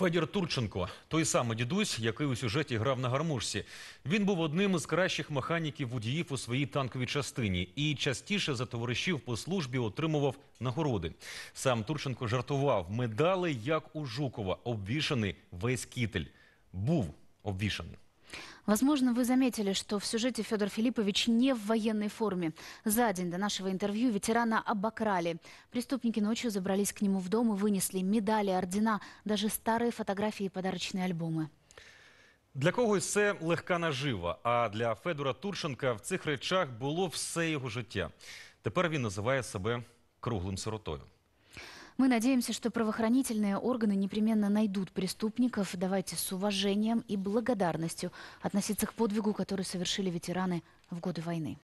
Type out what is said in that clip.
Федір Турченко, той самий дідусь, який у сюжеті грав на гармошці. Він був одним із кращих механіків водіїв у своїй танковій частині і частіше за товаришів по службі отримував нагороди. Сам Турченко жартував медали, як у Жукова, обвішаний весь кітель. Був обвішаний. Возможно, вы заметили, что в сюжете Федор Филиппович не в военной форме. За день до нашего интервью ветерана обокрали. Преступники ночью забрались к нему в дом и вынесли медали, ордена, даже старые фотографии и подарочные альбомы. Для когось це легка нажива. А для Федора Турченка в цих речах було все його життя. Тепер він називає себе круглим сиротою. Мы надеемся, что правоохранительные органы непременно найдут преступников. Давайте с уважением и благодарностью относиться к подвигу, который совершили ветераны в годы войны.